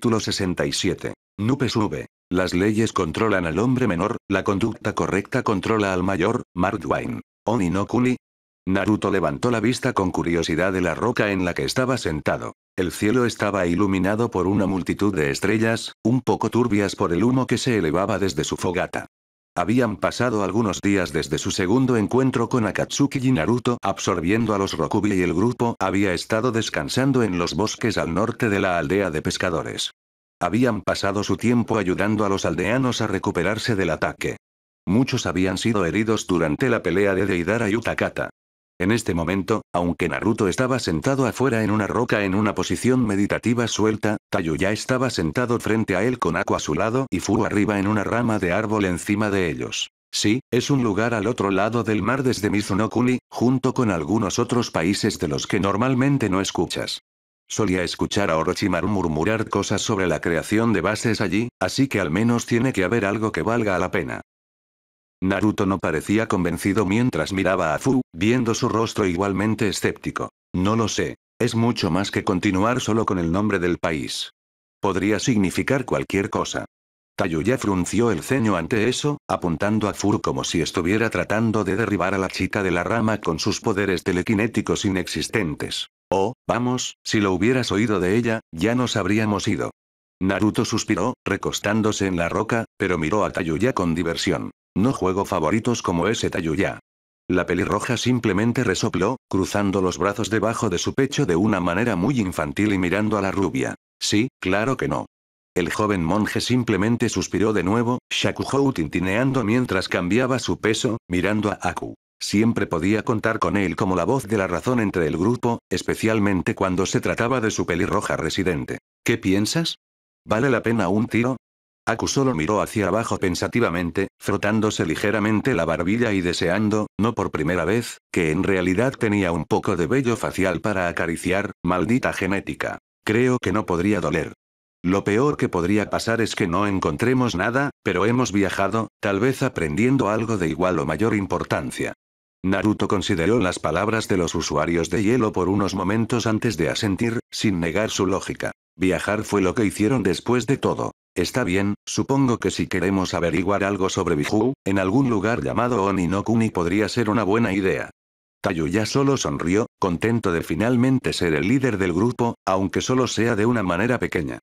Capítulo 67. Nupes V. Las leyes controlan al hombre menor, la conducta correcta controla al mayor, Mark Twain. Oni Naruto levantó la vista con curiosidad de la roca en la que estaba sentado. El cielo estaba iluminado por una multitud de estrellas, un poco turbias por el humo que se elevaba desde su fogata. Habían pasado algunos días desde su segundo encuentro con Akatsuki y Naruto absorbiendo a los Rokubi y el grupo había estado descansando en los bosques al norte de la aldea de pescadores. Habían pasado su tiempo ayudando a los aldeanos a recuperarse del ataque. Muchos habían sido heridos durante la pelea de Deidara y Utakata. En este momento, aunque Naruto estaba sentado afuera en una roca en una posición meditativa suelta, Tayuya ya estaba sentado frente a él con Aku a su lado y Furu arriba en una rama de árbol encima de ellos. Sí, es un lugar al otro lado del mar desde Mizunokuni, junto con algunos otros países de los que normalmente no escuchas. Solía escuchar a Orochimaru murmurar cosas sobre la creación de bases allí, así que al menos tiene que haber algo que valga la pena. Naruto no parecía convencido mientras miraba a Fu, viendo su rostro igualmente escéptico. No lo sé. Es mucho más que continuar solo con el nombre del país. Podría significar cualquier cosa. Tayuya frunció el ceño ante eso, apuntando a Fu como si estuviera tratando de derribar a la chica de la rama con sus poderes telequinéticos inexistentes. Oh, vamos, si lo hubieras oído de ella, ya nos habríamos ido. Naruto suspiró, recostándose en la roca, pero miró a Tayuya con diversión. No juego favoritos como ese Tayuya. La pelirroja simplemente resopló, cruzando los brazos debajo de su pecho de una manera muy infantil y mirando a la rubia. Sí, claro que no. El joven monje simplemente suspiró de nuevo, Shakuhou tintineando mientras cambiaba su peso, mirando a Aku. Siempre podía contar con él como la voz de la razón entre el grupo, especialmente cuando se trataba de su pelirroja residente. ¿Qué piensas? ¿Vale la pena un tiro? solo miró hacia abajo pensativamente, frotándose ligeramente la barbilla y deseando, no por primera vez, que en realidad tenía un poco de vello facial para acariciar, maldita genética. Creo que no podría doler. Lo peor que podría pasar es que no encontremos nada, pero hemos viajado, tal vez aprendiendo algo de igual o mayor importancia. Naruto consideró las palabras de los usuarios de hielo por unos momentos antes de asentir, sin negar su lógica. Viajar fue lo que hicieron después de todo. Está bien, supongo que si queremos averiguar algo sobre Biju, en algún lugar llamado Oni no Kuni podría ser una buena idea. Tayuya solo sonrió, contento de finalmente ser el líder del grupo, aunque solo sea de una manera pequeña.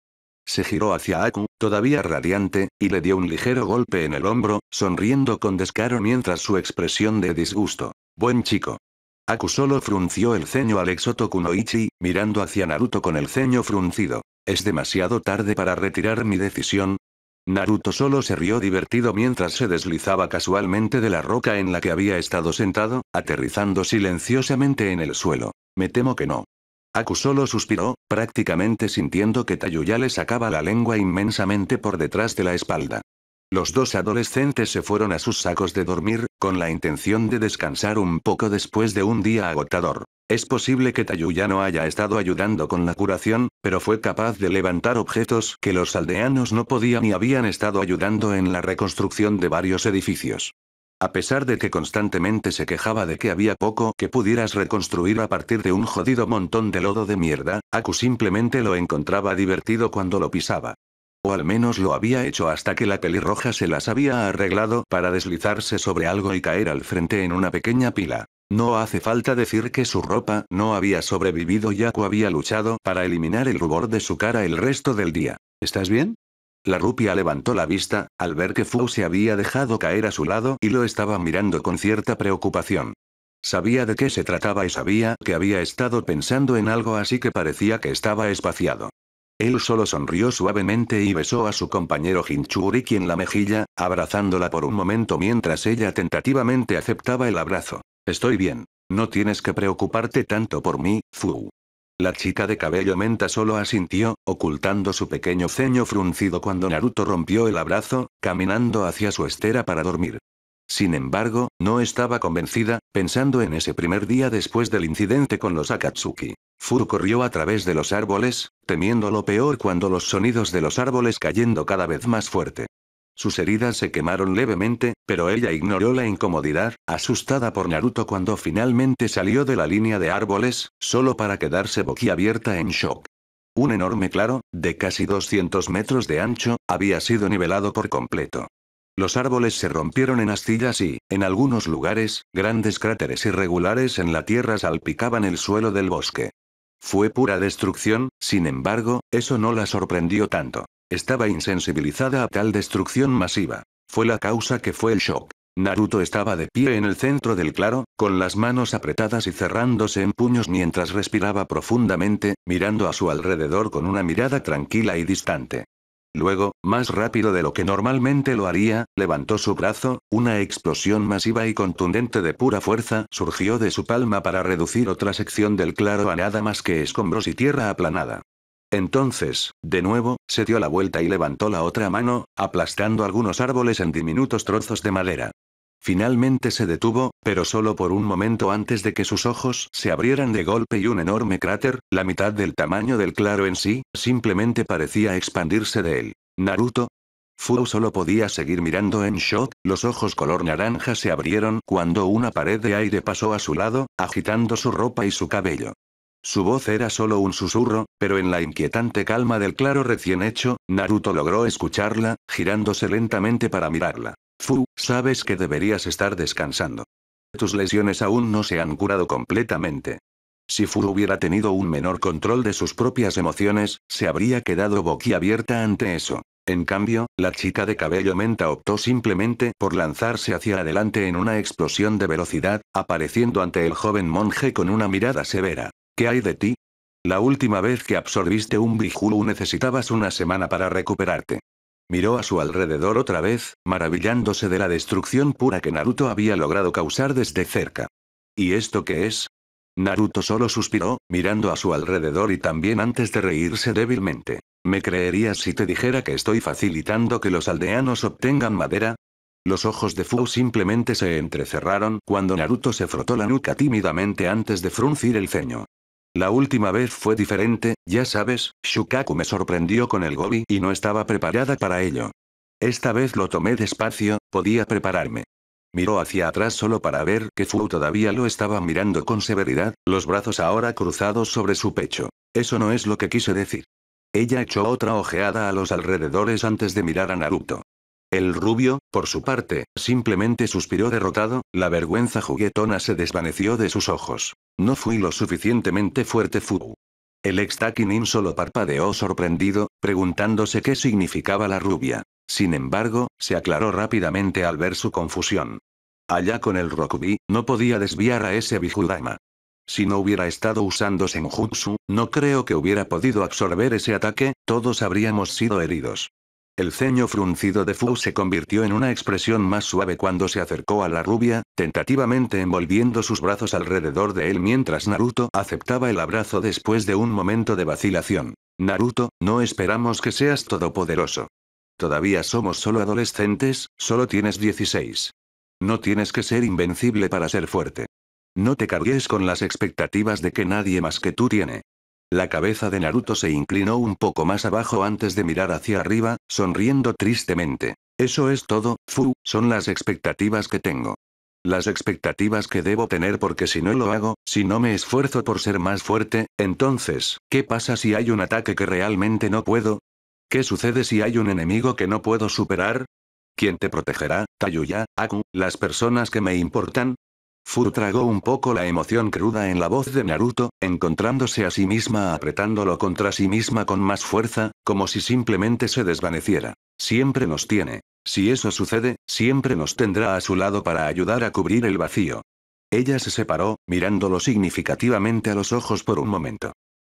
Se giró hacia Aku, todavía radiante, y le dio un ligero golpe en el hombro, sonriendo con descaro mientras su expresión de disgusto. Buen chico. Aku solo frunció el ceño al exoto Kunoichi, mirando hacia Naruto con el ceño fruncido. ¿Es demasiado tarde para retirar mi decisión? Naruto solo se rió divertido mientras se deslizaba casualmente de la roca en la que había estado sentado, aterrizando silenciosamente en el suelo. Me temo que no. Aku solo suspiró, prácticamente sintiendo que Tayuya le sacaba la lengua inmensamente por detrás de la espalda. Los dos adolescentes se fueron a sus sacos de dormir, con la intención de descansar un poco después de un día agotador. Es posible que Tayuya no haya estado ayudando con la curación, pero fue capaz de levantar objetos que los aldeanos no podían y habían estado ayudando en la reconstrucción de varios edificios. A pesar de que constantemente se quejaba de que había poco que pudieras reconstruir a partir de un jodido montón de lodo de mierda, Aku simplemente lo encontraba divertido cuando lo pisaba. O al menos lo había hecho hasta que la pelirroja se las había arreglado para deslizarse sobre algo y caer al frente en una pequeña pila. No hace falta decir que su ropa no había sobrevivido ya que había luchado para eliminar el rubor de su cara el resto del día. ¿Estás bien? La rupia levantó la vista, al ver que Fu se había dejado caer a su lado y lo estaba mirando con cierta preocupación. Sabía de qué se trataba y sabía que había estado pensando en algo así que parecía que estaba espaciado. Él solo sonrió suavemente y besó a su compañero Hinchuriki en la mejilla, abrazándola por un momento mientras ella tentativamente aceptaba el abrazo. Estoy bien. No tienes que preocuparte tanto por mí, Fu. La chica de cabello menta solo asintió, ocultando su pequeño ceño fruncido cuando Naruto rompió el abrazo, caminando hacia su estera para dormir. Sin embargo, no estaba convencida, pensando en ese primer día después del incidente con los Akatsuki. Fu corrió a través de los árboles, temiendo lo peor cuando los sonidos de los árboles cayendo cada vez más fuerte. Sus heridas se quemaron levemente, pero ella ignoró la incomodidad, asustada por Naruto cuando finalmente salió de la línea de árboles, solo para quedarse boquiabierta en shock. Un enorme claro, de casi 200 metros de ancho, había sido nivelado por completo. Los árboles se rompieron en astillas y, en algunos lugares, grandes cráteres irregulares en la tierra salpicaban el suelo del bosque. Fue pura destrucción, sin embargo, eso no la sorprendió tanto. Estaba insensibilizada a tal destrucción masiva. Fue la causa que fue el shock. Naruto estaba de pie en el centro del claro, con las manos apretadas y cerrándose en puños mientras respiraba profundamente, mirando a su alrededor con una mirada tranquila y distante. Luego, más rápido de lo que normalmente lo haría, levantó su brazo, una explosión masiva y contundente de pura fuerza surgió de su palma para reducir otra sección del claro a nada más que escombros y tierra aplanada. Entonces, de nuevo, se dio la vuelta y levantó la otra mano, aplastando algunos árboles en diminutos trozos de madera. Finalmente se detuvo, pero solo por un momento antes de que sus ojos se abrieran de golpe y un enorme cráter, la mitad del tamaño del claro en sí, simplemente parecía expandirse de él. Naruto. Fu solo podía seguir mirando en shock, los ojos color naranja se abrieron cuando una pared de aire pasó a su lado, agitando su ropa y su cabello. Su voz era solo un susurro, pero en la inquietante calma del claro recién hecho, Naruto logró escucharla, girándose lentamente para mirarla. Fu, sabes que deberías estar descansando. Tus lesiones aún no se han curado completamente. Si Fu hubiera tenido un menor control de sus propias emociones, se habría quedado boquiabierta ante eso. En cambio, la chica de cabello menta optó simplemente por lanzarse hacia adelante en una explosión de velocidad, apareciendo ante el joven monje con una mirada severa. ¿Qué hay de ti? La última vez que absorbiste un Bijulu necesitabas una semana para recuperarte. Miró a su alrededor otra vez, maravillándose de la destrucción pura que Naruto había logrado causar desde cerca. ¿Y esto qué es? Naruto solo suspiró, mirando a su alrededor y también antes de reírse débilmente. ¿Me creerías si te dijera que estoy facilitando que los aldeanos obtengan madera? Los ojos de Fu simplemente se entrecerraron cuando Naruto se frotó la nuca tímidamente antes de fruncir el ceño. La última vez fue diferente, ya sabes, Shukaku me sorprendió con el gobi y no estaba preparada para ello. Esta vez lo tomé despacio, podía prepararme. Miró hacia atrás solo para ver que Fu todavía lo estaba mirando con severidad, los brazos ahora cruzados sobre su pecho. Eso no es lo que quise decir. Ella echó otra ojeada a los alrededores antes de mirar a Naruto. El rubio, por su parte, simplemente suspiró derrotado, la vergüenza juguetona se desvaneció de sus ojos. No fui lo suficientemente fuerte Fu. El ex Takinin solo parpadeó sorprendido, preguntándose qué significaba la rubia. Sin embargo, se aclaró rápidamente al ver su confusión. Allá con el Rokubi, no podía desviar a ese Bijudama. Si no hubiera estado usando Senjutsu, no creo que hubiera podido absorber ese ataque, todos habríamos sido heridos. El ceño fruncido de Fu se convirtió en una expresión más suave cuando se acercó a la rubia, tentativamente envolviendo sus brazos alrededor de él mientras Naruto aceptaba el abrazo después de un momento de vacilación. Naruto, no esperamos que seas todopoderoso. Todavía somos solo adolescentes, solo tienes 16. No tienes que ser invencible para ser fuerte. No te cargues con las expectativas de que nadie más que tú tiene. La cabeza de Naruto se inclinó un poco más abajo antes de mirar hacia arriba, sonriendo tristemente. Eso es todo, Fu, son las expectativas que tengo. Las expectativas que debo tener porque si no lo hago, si no me esfuerzo por ser más fuerte, entonces, ¿qué pasa si hay un ataque que realmente no puedo? ¿Qué sucede si hay un enemigo que no puedo superar? ¿Quién te protegerá, Tayuya, Aku, las personas que me importan? Fu tragó un poco la emoción cruda en la voz de Naruto, encontrándose a sí misma apretándolo contra sí misma con más fuerza, como si simplemente se desvaneciera. Siempre nos tiene. Si eso sucede, siempre nos tendrá a su lado para ayudar a cubrir el vacío. Ella se separó, mirándolo significativamente a los ojos por un momento.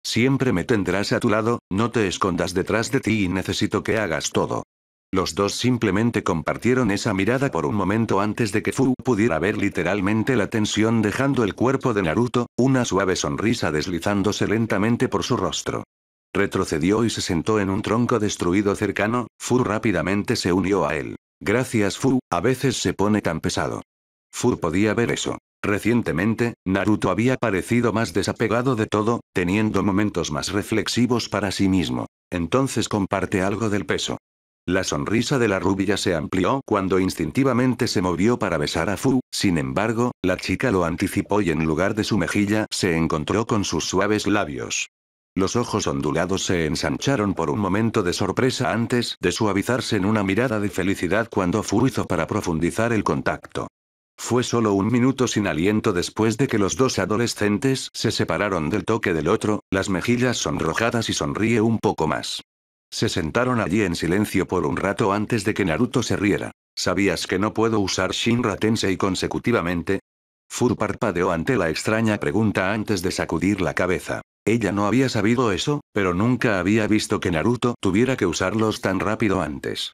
Siempre me tendrás a tu lado, no te escondas detrás de ti y necesito que hagas todo. Los dos simplemente compartieron esa mirada por un momento antes de que Fu pudiera ver literalmente la tensión dejando el cuerpo de Naruto, una suave sonrisa deslizándose lentamente por su rostro. Retrocedió y se sentó en un tronco destruido cercano, Fu rápidamente se unió a él. Gracias Fu, a veces se pone tan pesado. Fu podía ver eso. Recientemente, Naruto había parecido más desapegado de todo, teniendo momentos más reflexivos para sí mismo. Entonces comparte algo del peso. La sonrisa de la rubia se amplió cuando instintivamente se movió para besar a Fu, sin embargo, la chica lo anticipó y en lugar de su mejilla se encontró con sus suaves labios. Los ojos ondulados se ensancharon por un momento de sorpresa antes de suavizarse en una mirada de felicidad cuando Fu hizo para profundizar el contacto. Fue solo un minuto sin aliento después de que los dos adolescentes se separaron del toque del otro, las mejillas sonrojadas y sonríe un poco más. Se sentaron allí en silencio por un rato antes de que Naruto se riera. ¿Sabías que no puedo usar Shinra Tensei consecutivamente? Fur parpadeó ante la extraña pregunta antes de sacudir la cabeza. Ella no había sabido eso, pero nunca había visto que Naruto tuviera que usarlos tan rápido antes.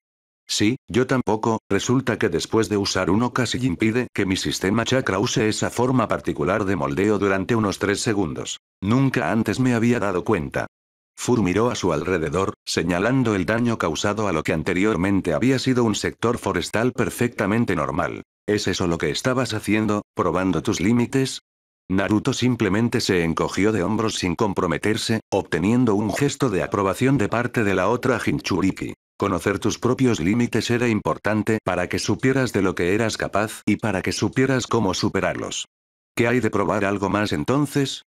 Sí, yo tampoco, resulta que después de usar uno casi impide que mi sistema chakra use esa forma particular de moldeo durante unos 3 segundos. Nunca antes me había dado cuenta. Fur miró a su alrededor, señalando el daño causado a lo que anteriormente había sido un sector forestal perfectamente normal. ¿Es eso lo que estabas haciendo, probando tus límites? Naruto simplemente se encogió de hombros sin comprometerse, obteniendo un gesto de aprobación de parte de la otra Hinchuriki. Conocer tus propios límites era importante para que supieras de lo que eras capaz y para que supieras cómo superarlos. ¿Qué hay de probar algo más entonces?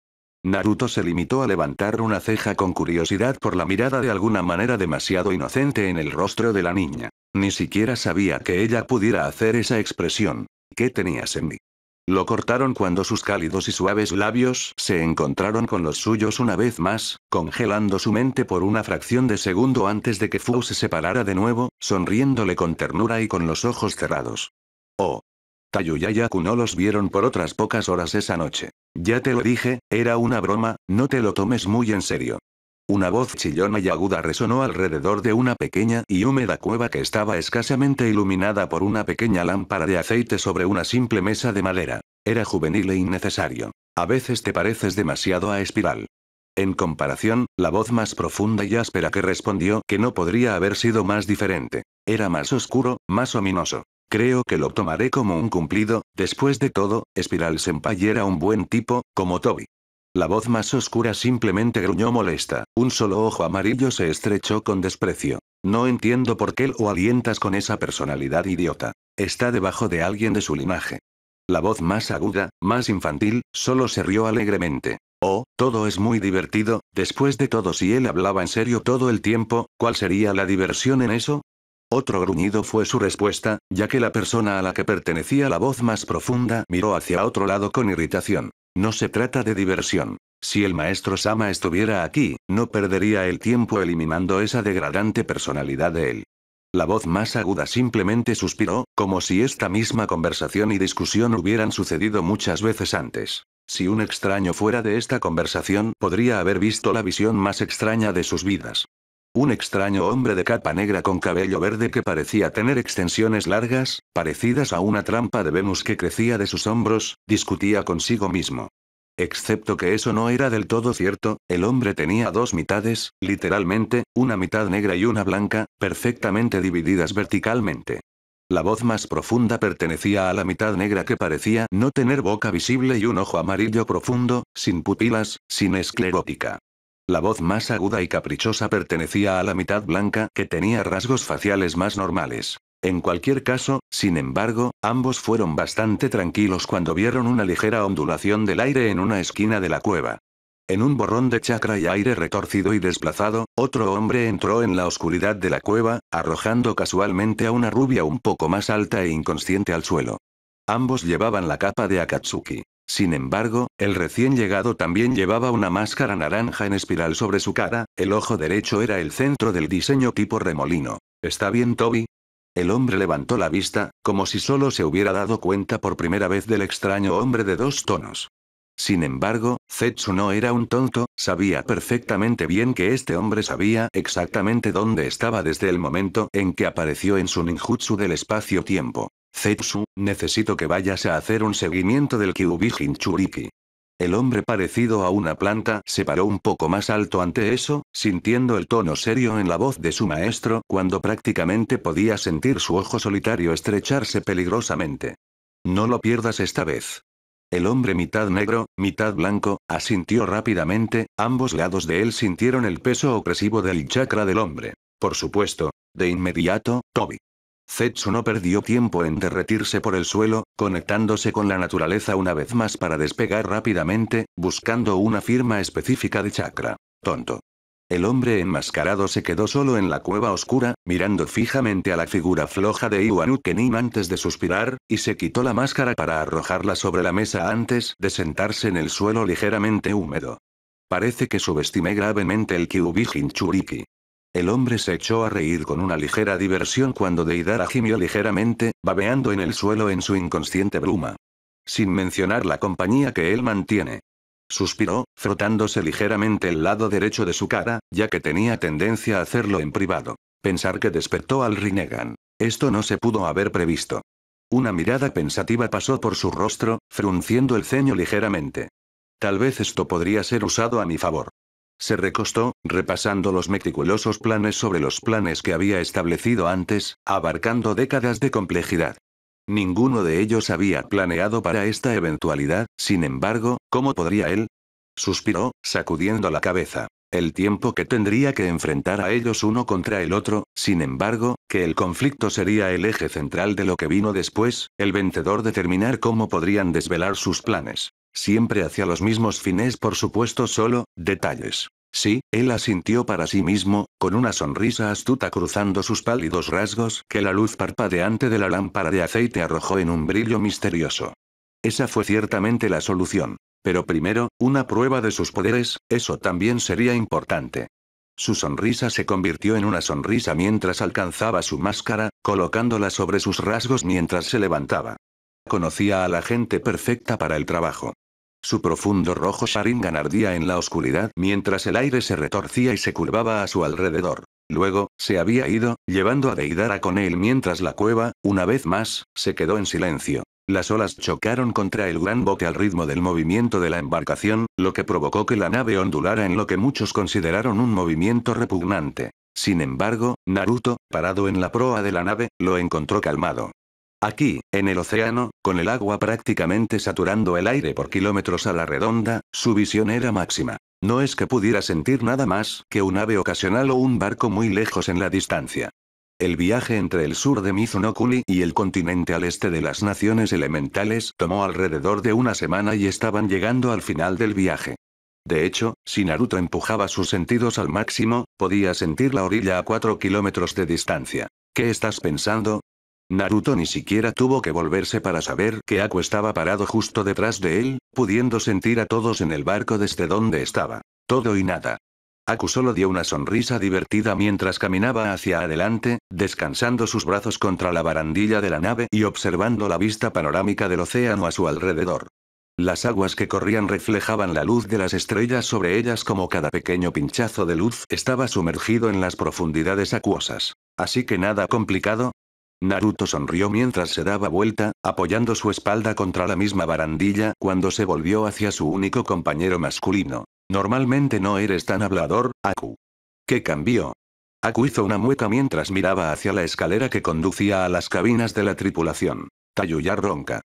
Naruto se limitó a levantar una ceja con curiosidad por la mirada de alguna manera demasiado inocente en el rostro de la niña. Ni siquiera sabía que ella pudiera hacer esa expresión. ¿Qué tenías en mí? Lo cortaron cuando sus cálidos y suaves labios se encontraron con los suyos una vez más, congelando su mente por una fracción de segundo antes de que Fu se separara de nuevo, sonriéndole con ternura y con los ojos cerrados. Oh, Tayuya no los vieron por otras pocas horas esa noche. Ya te lo dije, era una broma, no te lo tomes muy en serio. Una voz chillona y aguda resonó alrededor de una pequeña y húmeda cueva que estaba escasamente iluminada por una pequeña lámpara de aceite sobre una simple mesa de madera. Era juvenil e innecesario. A veces te pareces demasiado a espiral. En comparación, la voz más profunda y áspera que respondió que no podría haber sido más diferente. Era más oscuro, más ominoso. Creo que lo tomaré como un cumplido, después de todo, Spiral Senpai era un buen tipo, como Toby. La voz más oscura simplemente gruñó molesta, un solo ojo amarillo se estrechó con desprecio. No entiendo por qué lo alientas con esa personalidad idiota. Está debajo de alguien de su linaje. La voz más aguda, más infantil, solo se rió alegremente. Oh, todo es muy divertido, después de todo si él hablaba en serio todo el tiempo, ¿cuál sería la diversión en eso? Otro gruñido fue su respuesta, ya que la persona a la que pertenecía la voz más profunda miró hacia otro lado con irritación. No se trata de diversión. Si el maestro Sama estuviera aquí, no perdería el tiempo eliminando esa degradante personalidad de él. La voz más aguda simplemente suspiró, como si esta misma conversación y discusión hubieran sucedido muchas veces antes. Si un extraño fuera de esta conversación, podría haber visto la visión más extraña de sus vidas. Un extraño hombre de capa negra con cabello verde que parecía tener extensiones largas, parecidas a una trampa de Venus que crecía de sus hombros, discutía consigo mismo. Excepto que eso no era del todo cierto, el hombre tenía dos mitades, literalmente, una mitad negra y una blanca, perfectamente divididas verticalmente. La voz más profunda pertenecía a la mitad negra que parecía no tener boca visible y un ojo amarillo profundo, sin pupilas, sin esclerótica. La voz más aguda y caprichosa pertenecía a la mitad blanca que tenía rasgos faciales más normales. En cualquier caso, sin embargo, ambos fueron bastante tranquilos cuando vieron una ligera ondulación del aire en una esquina de la cueva. En un borrón de chakra y aire retorcido y desplazado, otro hombre entró en la oscuridad de la cueva, arrojando casualmente a una rubia un poco más alta e inconsciente al suelo. Ambos llevaban la capa de Akatsuki. Sin embargo, el recién llegado también llevaba una máscara naranja en espiral sobre su cara, el ojo derecho era el centro del diseño tipo remolino. ¿Está bien Toby? El hombre levantó la vista, como si solo se hubiera dado cuenta por primera vez del extraño hombre de dos tonos. Sin embargo, Zetsu no era un tonto, sabía perfectamente bien que este hombre sabía exactamente dónde estaba desde el momento en que apareció en su ninjutsu del espacio-tiempo. Zetsu, necesito que vayas a hacer un seguimiento del Kyuubi Hinchuriki. El hombre parecido a una planta se paró un poco más alto ante eso, sintiendo el tono serio en la voz de su maestro cuando prácticamente podía sentir su ojo solitario estrecharse peligrosamente. No lo pierdas esta vez. El hombre mitad negro, mitad blanco, asintió rápidamente, ambos lados de él sintieron el peso opresivo del chakra del hombre. Por supuesto, de inmediato, Toby. Zetsu no perdió tiempo en derretirse por el suelo, conectándose con la naturaleza una vez más para despegar rápidamente, buscando una firma específica de chakra. Tonto. El hombre enmascarado se quedó solo en la cueva oscura, mirando fijamente a la figura floja de Iwanu antes de suspirar, y se quitó la máscara para arrojarla sobre la mesa antes de sentarse en el suelo ligeramente húmedo. Parece que subestimé gravemente el Kyuubi Churiki. El hombre se echó a reír con una ligera diversión cuando Deidara gimió ligeramente, babeando en el suelo en su inconsciente bruma. Sin mencionar la compañía que él mantiene suspiró, frotándose ligeramente el lado derecho de su cara, ya que tenía tendencia a hacerlo en privado. Pensar que despertó al Rinnegan. Esto no se pudo haber previsto. Una mirada pensativa pasó por su rostro, frunciendo el ceño ligeramente. Tal vez esto podría ser usado a mi favor. Se recostó, repasando los meticulosos planes sobre los planes que había establecido antes, abarcando décadas de complejidad. Ninguno de ellos había planeado para esta eventualidad, sin embargo, ¿cómo podría él? Suspiró, sacudiendo la cabeza. El tiempo que tendría que enfrentar a ellos uno contra el otro, sin embargo, que el conflicto sería el eje central de lo que vino después, el vencedor determinar cómo podrían desvelar sus planes. Siempre hacia los mismos fines, por supuesto, solo, detalles. Sí, él asintió para sí mismo, con una sonrisa astuta cruzando sus pálidos rasgos que la luz parpadeante de la lámpara de aceite arrojó en un brillo misterioso. Esa fue ciertamente la solución. Pero primero, una prueba de sus poderes, eso también sería importante. Su sonrisa se convirtió en una sonrisa mientras alcanzaba su máscara, colocándola sobre sus rasgos mientras se levantaba. Conocía a la gente perfecta para el trabajo. Su profundo rojo Sharingan ardía en la oscuridad mientras el aire se retorcía y se curvaba a su alrededor. Luego, se había ido, llevando a Deidara con él mientras la cueva, una vez más, se quedó en silencio. Las olas chocaron contra el gran bote al ritmo del movimiento de la embarcación, lo que provocó que la nave ondulara en lo que muchos consideraron un movimiento repugnante. Sin embargo, Naruto, parado en la proa de la nave, lo encontró calmado. Aquí, en el océano, con el agua prácticamente saturando el aire por kilómetros a la redonda, su visión era máxima. No es que pudiera sentir nada más que un ave ocasional o un barco muy lejos en la distancia. El viaje entre el sur de Mizunokuni y el continente al este de las naciones elementales tomó alrededor de una semana y estaban llegando al final del viaje. De hecho, si Naruto empujaba sus sentidos al máximo, podía sentir la orilla a 4 kilómetros de distancia. ¿Qué estás pensando? Naruto ni siquiera tuvo que volverse para saber que Aku estaba parado justo detrás de él, pudiendo sentir a todos en el barco desde donde estaba. Todo y nada. Aku solo dio una sonrisa divertida mientras caminaba hacia adelante, descansando sus brazos contra la barandilla de la nave y observando la vista panorámica del océano a su alrededor. Las aguas que corrían reflejaban la luz de las estrellas sobre ellas como cada pequeño pinchazo de luz estaba sumergido en las profundidades acuosas. Así que nada complicado, Naruto sonrió mientras se daba vuelta, apoyando su espalda contra la misma barandilla cuando se volvió hacia su único compañero masculino. Normalmente no eres tan hablador, Aku. ¿Qué cambió? Aku hizo una mueca mientras miraba hacia la escalera que conducía a las cabinas de la tripulación. Tayuya ronca.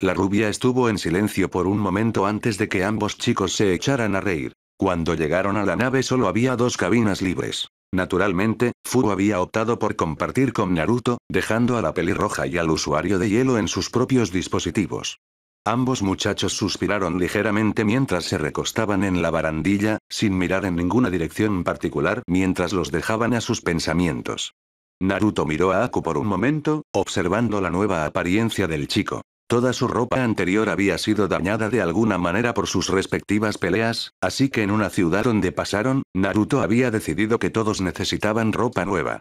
La rubia estuvo en silencio por un momento antes de que ambos chicos se echaran a reír. Cuando llegaron a la nave solo había dos cabinas libres. Naturalmente, Fu había optado por compartir con Naruto, dejando a la pelirroja y al usuario de hielo en sus propios dispositivos. Ambos muchachos suspiraron ligeramente mientras se recostaban en la barandilla, sin mirar en ninguna dirección particular mientras los dejaban a sus pensamientos. Naruto miró a Aku por un momento, observando la nueva apariencia del chico. Toda su ropa anterior había sido dañada de alguna manera por sus respectivas peleas, así que en una ciudad donde pasaron, Naruto había decidido que todos necesitaban ropa nueva.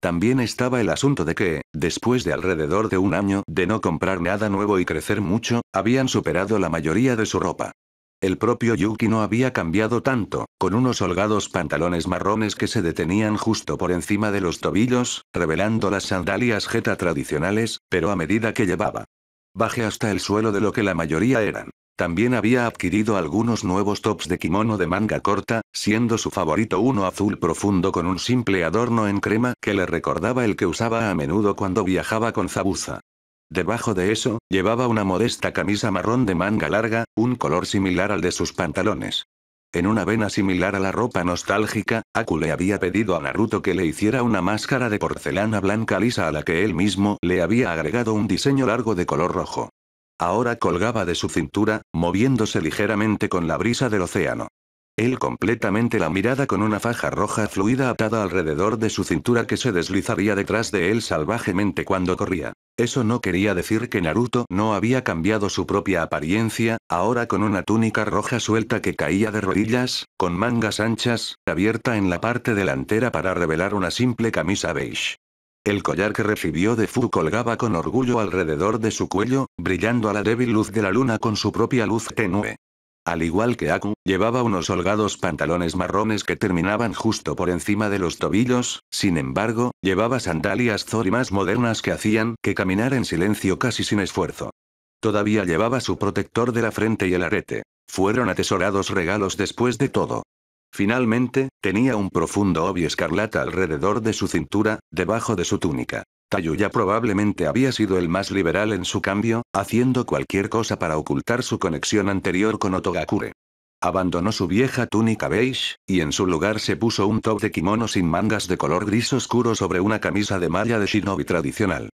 También estaba el asunto de que, después de alrededor de un año de no comprar nada nuevo y crecer mucho, habían superado la mayoría de su ropa. El propio Yuki no había cambiado tanto, con unos holgados pantalones marrones que se detenían justo por encima de los tobillos, revelando las sandalias jeta tradicionales, pero a medida que llevaba Baje hasta el suelo de lo que la mayoría eran. También había adquirido algunos nuevos tops de kimono de manga corta, siendo su favorito uno azul profundo con un simple adorno en crema que le recordaba el que usaba a menudo cuando viajaba con Zabuza. Debajo de eso, llevaba una modesta camisa marrón de manga larga, un color similar al de sus pantalones. En una vena similar a la ropa nostálgica, Aku le había pedido a Naruto que le hiciera una máscara de porcelana blanca lisa a la que él mismo le había agregado un diseño largo de color rojo. Ahora colgaba de su cintura, moviéndose ligeramente con la brisa del océano. Él completamente la mirada con una faja roja fluida atada alrededor de su cintura que se deslizaría detrás de él salvajemente cuando corría. Eso no quería decir que Naruto no había cambiado su propia apariencia, ahora con una túnica roja suelta que caía de rodillas, con mangas anchas, abierta en la parte delantera para revelar una simple camisa beige. El collar que recibió de Fu colgaba con orgullo alrededor de su cuello, brillando a la débil luz de la luna con su propia luz tenue. Al igual que Aku, llevaba unos holgados pantalones marrones que terminaban justo por encima de los tobillos, sin embargo, llevaba sandalias Zori más modernas que hacían que caminar en silencio casi sin esfuerzo. Todavía llevaba su protector de la frente y el arete. Fueron atesorados regalos después de todo. Finalmente, tenía un profundo obvio escarlata alrededor de su cintura, debajo de su túnica. Tayuya probablemente había sido el más liberal en su cambio, haciendo cualquier cosa para ocultar su conexión anterior con Otogakure. Abandonó su vieja túnica beige, y en su lugar se puso un top de kimono sin mangas de color gris oscuro sobre una camisa de malla de shinobi tradicional.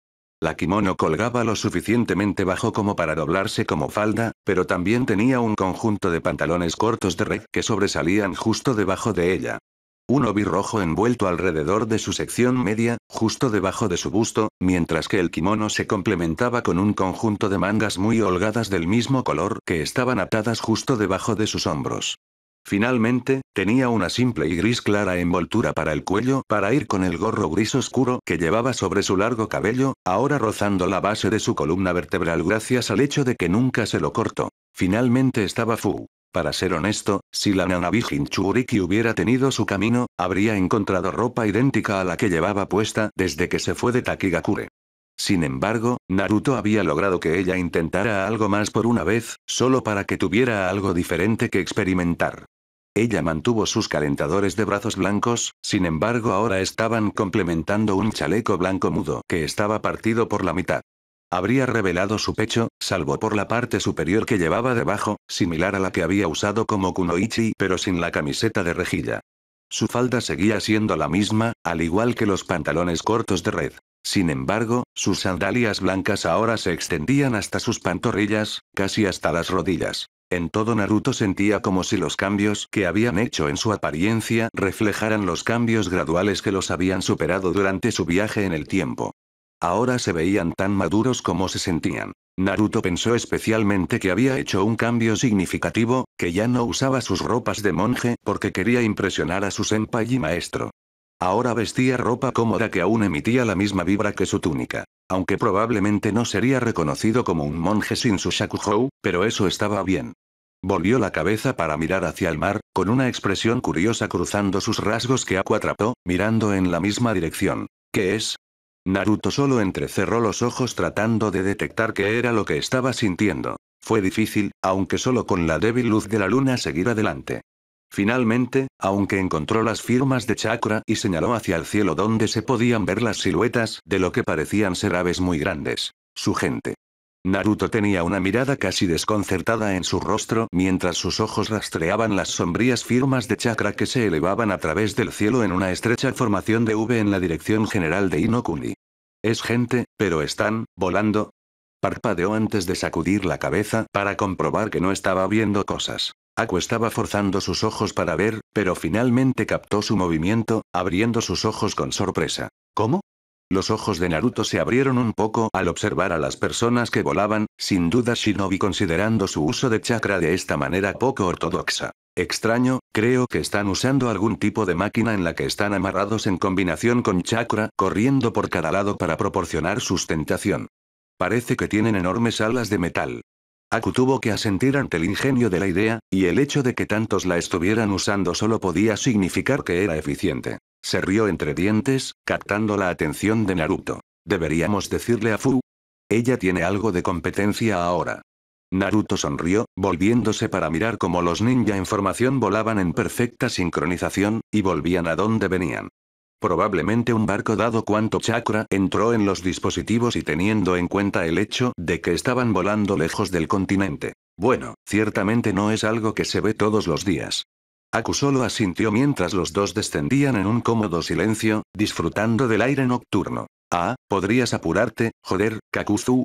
La kimono colgaba lo suficientemente bajo como para doblarse como falda, pero también tenía un conjunto de pantalones cortos de red que sobresalían justo debajo de ella. Un obi-rojo envuelto alrededor de su sección media, justo debajo de su busto, mientras que el kimono se complementaba con un conjunto de mangas muy holgadas del mismo color que estaban atadas justo debajo de sus hombros. Finalmente, tenía una simple y gris clara envoltura para el cuello para ir con el gorro gris oscuro que llevaba sobre su largo cabello, ahora rozando la base de su columna vertebral gracias al hecho de que nunca se lo cortó. Finalmente estaba Fu. Para ser honesto, si la nanabijin Hinchuriki hubiera tenido su camino, habría encontrado ropa idéntica a la que llevaba puesta desde que se fue de Takigakure. Sin embargo, Naruto había logrado que ella intentara algo más por una vez, solo para que tuviera algo diferente que experimentar. Ella mantuvo sus calentadores de brazos blancos, sin embargo ahora estaban complementando un chaleco blanco mudo que estaba partido por la mitad. Habría revelado su pecho, salvo por la parte superior que llevaba debajo, similar a la que había usado como kunoichi pero sin la camiseta de rejilla. Su falda seguía siendo la misma, al igual que los pantalones cortos de red. Sin embargo, sus sandalias blancas ahora se extendían hasta sus pantorrillas, casi hasta las rodillas. En todo Naruto sentía como si los cambios que habían hecho en su apariencia reflejaran los cambios graduales que los habían superado durante su viaje en el tiempo. Ahora se veían tan maduros como se sentían. Naruto pensó especialmente que había hecho un cambio significativo, que ya no usaba sus ropas de monje porque quería impresionar a su senpai y maestro. Ahora vestía ropa cómoda que aún emitía la misma vibra que su túnica. Aunque probablemente no sería reconocido como un monje sin su shakuhou, pero eso estaba bien. Volvió la cabeza para mirar hacia el mar, con una expresión curiosa cruzando sus rasgos que Aqua atrapó, mirando en la misma dirección. ¿Qué es? Naruto solo entrecerró los ojos tratando de detectar qué era lo que estaba sintiendo. Fue difícil, aunque solo con la débil luz de la luna seguir adelante. Finalmente, aunque encontró las firmas de chakra y señaló hacia el cielo donde se podían ver las siluetas de lo que parecían ser aves muy grandes, su gente. Naruto tenía una mirada casi desconcertada en su rostro mientras sus ojos rastreaban las sombrías firmas de chakra que se elevaban a través del cielo en una estrecha formación de V en la dirección general de Inokuni. Es gente, pero están, volando. Parpadeó antes de sacudir la cabeza para comprobar que no estaba viendo cosas. Aku estaba forzando sus ojos para ver, pero finalmente captó su movimiento, abriendo sus ojos con sorpresa. ¿Cómo? Los ojos de Naruto se abrieron un poco al observar a las personas que volaban, sin duda Shinobi considerando su uso de chakra de esta manera poco ortodoxa. Extraño, creo que están usando algún tipo de máquina en la que están amarrados en combinación con chakra, corriendo por cada lado para proporcionar sustentación. Parece que tienen enormes alas de metal. Aku tuvo que asentir ante el ingenio de la idea, y el hecho de que tantos la estuvieran usando solo podía significar que era eficiente. Se rió entre dientes, captando la atención de Naruto. ¿Deberíamos decirle a Fu? Ella tiene algo de competencia ahora. Naruto sonrió, volviéndose para mirar cómo los ninja en formación volaban en perfecta sincronización, y volvían a donde venían. Probablemente un barco dado cuanto chakra entró en los dispositivos y teniendo en cuenta el hecho de que estaban volando lejos del continente. Bueno, ciertamente no es algo que se ve todos los días. Aku solo asintió mientras los dos descendían en un cómodo silencio, disfrutando del aire nocturno. Ah, podrías apurarte, joder, Kakuzu.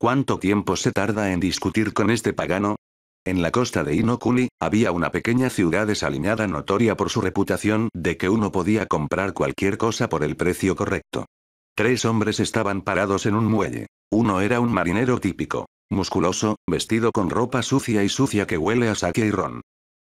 ¿Cuánto tiempo se tarda en discutir con este pagano? En la costa de Inokuni, había una pequeña ciudad desaliñada notoria por su reputación de que uno podía comprar cualquier cosa por el precio correcto. Tres hombres estaban parados en un muelle. Uno era un marinero típico, musculoso, vestido con ropa sucia y sucia que huele a sake y ron.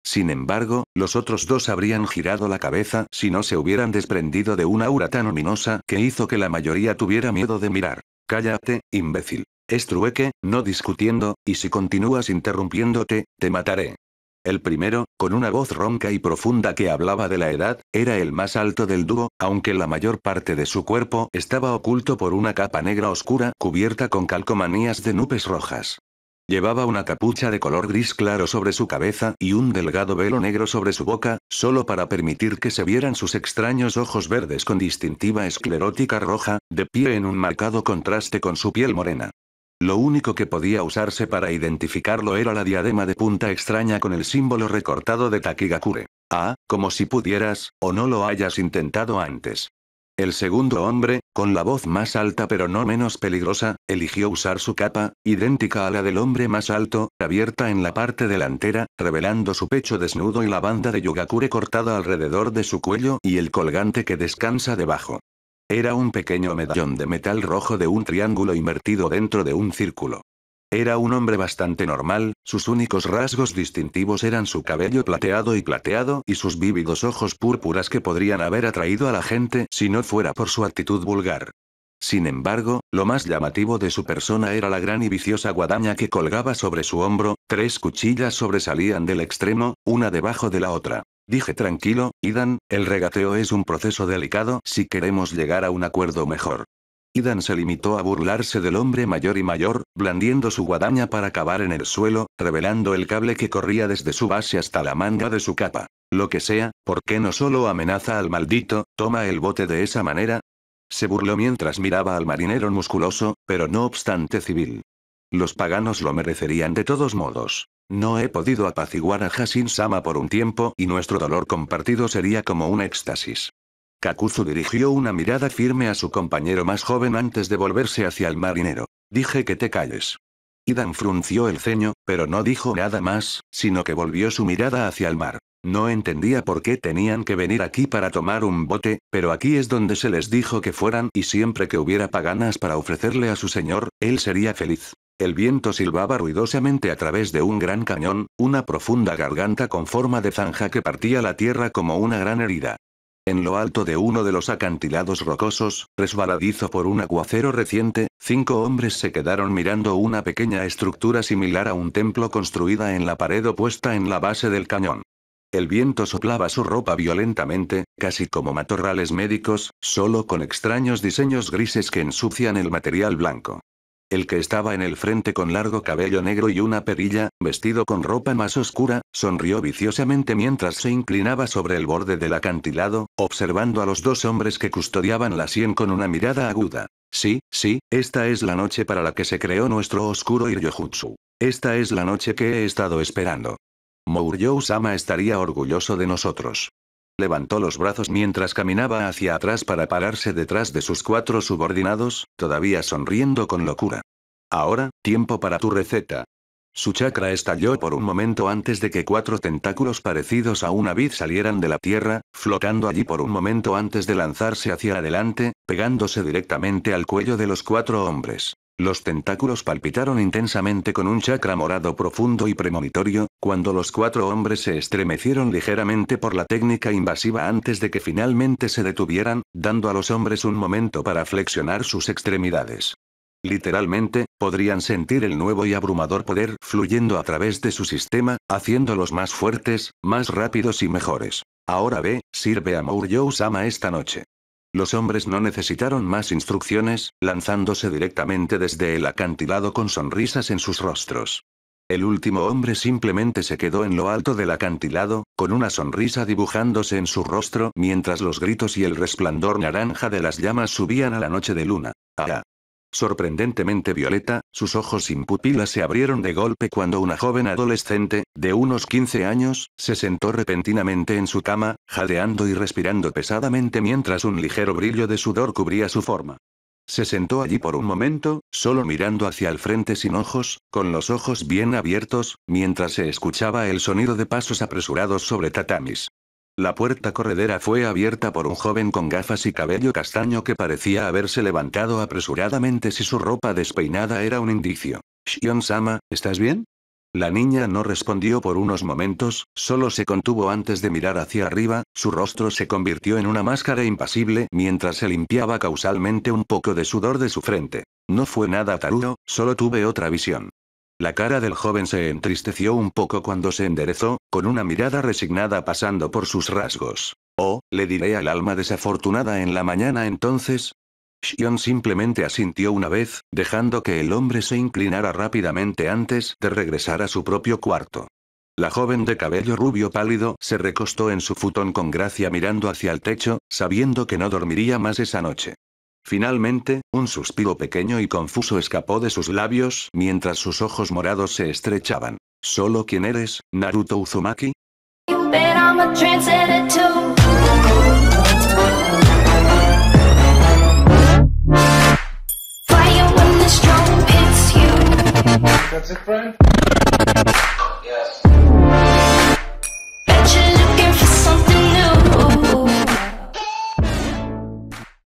Sin embargo, los otros dos habrían girado la cabeza si no se hubieran desprendido de una aura tan ominosa que hizo que la mayoría tuviera miedo de mirar. Cállate, imbécil. Estrueque, no discutiendo, y si continúas interrumpiéndote, te mataré. El primero, con una voz ronca y profunda que hablaba de la edad, era el más alto del dúo, aunque la mayor parte de su cuerpo estaba oculto por una capa negra oscura cubierta con calcomanías de nubes rojas. Llevaba una capucha de color gris claro sobre su cabeza y un delgado velo negro sobre su boca, solo para permitir que se vieran sus extraños ojos verdes con distintiva esclerótica roja, de pie en un marcado contraste con su piel morena. Lo único que podía usarse para identificarlo era la diadema de punta extraña con el símbolo recortado de Takigakure. Ah, como si pudieras, o no lo hayas intentado antes. El segundo hombre, con la voz más alta pero no menos peligrosa, eligió usar su capa, idéntica a la del hombre más alto, abierta en la parte delantera, revelando su pecho desnudo y la banda de yugakure cortada alrededor de su cuello y el colgante que descansa debajo. Era un pequeño medallón de metal rojo de un triángulo invertido dentro de un círculo. Era un hombre bastante normal, sus únicos rasgos distintivos eran su cabello plateado y plateado y sus vívidos ojos púrpuras que podrían haber atraído a la gente si no fuera por su actitud vulgar. Sin embargo, lo más llamativo de su persona era la gran y viciosa guadaña que colgaba sobre su hombro, tres cuchillas sobresalían del extremo, una debajo de la otra. Dije tranquilo, Idan, el regateo es un proceso delicado si queremos llegar a un acuerdo mejor. Idan se limitó a burlarse del hombre mayor y mayor, blandiendo su guadaña para cavar en el suelo, revelando el cable que corría desde su base hasta la manga de su capa. Lo que sea, ¿por qué no solo amenaza al maldito, toma el bote de esa manera? Se burló mientras miraba al marinero musculoso, pero no obstante civil. Los paganos lo merecerían de todos modos. No he podido apaciguar a Hasin Sama por un tiempo y nuestro dolor compartido sería como un éxtasis. Kakuzu dirigió una mirada firme a su compañero más joven antes de volverse hacia el marinero. Dije que te calles. Idan frunció el ceño, pero no dijo nada más, sino que volvió su mirada hacia el mar. No entendía por qué tenían que venir aquí para tomar un bote, pero aquí es donde se les dijo que fueran y siempre que hubiera paganas para ofrecerle a su señor, él sería feliz. El viento silbaba ruidosamente a través de un gran cañón, una profunda garganta con forma de zanja que partía la tierra como una gran herida. En lo alto de uno de los acantilados rocosos, resbaladizo por un aguacero reciente, cinco hombres se quedaron mirando una pequeña estructura similar a un templo construida en la pared opuesta en la base del cañón. El viento soplaba su ropa violentamente, casi como matorrales médicos, solo con extraños diseños grises que ensucian el material blanco. El que estaba en el frente con largo cabello negro y una perilla, vestido con ropa más oscura, sonrió viciosamente mientras se inclinaba sobre el borde del acantilado, observando a los dos hombres que custodiaban la sien con una mirada aguda. Sí, sí, esta es la noche para la que se creó nuestro oscuro Iryojutsu. Esta es la noche que he estado esperando. mouryou sama estaría orgulloso de nosotros. Levantó los brazos mientras caminaba hacia atrás para pararse detrás de sus cuatro subordinados, todavía sonriendo con locura. Ahora, tiempo para tu receta. Su chakra estalló por un momento antes de que cuatro tentáculos parecidos a una vid salieran de la tierra, flotando allí por un momento antes de lanzarse hacia adelante, pegándose directamente al cuello de los cuatro hombres. Los tentáculos palpitaron intensamente con un chakra morado profundo y premonitorio, cuando los cuatro hombres se estremecieron ligeramente por la técnica invasiva antes de que finalmente se detuvieran, dando a los hombres un momento para flexionar sus extremidades. Literalmente, podrían sentir el nuevo y abrumador poder fluyendo a través de su sistema, haciéndolos más fuertes, más rápidos y mejores. Ahora ve, sirve a mouryou Sama esta noche. Los hombres no necesitaron más instrucciones, lanzándose directamente desde el acantilado con sonrisas en sus rostros. El último hombre simplemente se quedó en lo alto del acantilado, con una sonrisa dibujándose en su rostro mientras los gritos y el resplandor naranja de las llamas subían a la noche de luna. ¡Ah! Sorprendentemente violeta, sus ojos sin pupila se abrieron de golpe cuando una joven adolescente, de unos 15 años, se sentó repentinamente en su cama, jadeando y respirando pesadamente mientras un ligero brillo de sudor cubría su forma. Se sentó allí por un momento, solo mirando hacia el frente sin ojos, con los ojos bien abiertos, mientras se escuchaba el sonido de pasos apresurados sobre tatamis. La puerta corredera fue abierta por un joven con gafas y cabello castaño que parecía haberse levantado apresuradamente si su ropa despeinada era un indicio. Shion-sama, ¿estás bien? La niña no respondió por unos momentos, solo se contuvo antes de mirar hacia arriba, su rostro se convirtió en una máscara impasible mientras se limpiaba causalmente un poco de sudor de su frente. No fue nada tarudo, solo tuve otra visión. La cara del joven se entristeció un poco cuando se enderezó, con una mirada resignada pasando por sus rasgos. Oh, le diré al alma desafortunada en la mañana entonces. Xion simplemente asintió una vez, dejando que el hombre se inclinara rápidamente antes de regresar a su propio cuarto. La joven de cabello rubio pálido se recostó en su futón con gracia mirando hacia el techo, sabiendo que no dormiría más esa noche. Finalmente, un suspiro pequeño y confuso escapó de sus labios mientras sus ojos morados se estrechaban. ¿Solo quién eres, Naruto Uzumaki?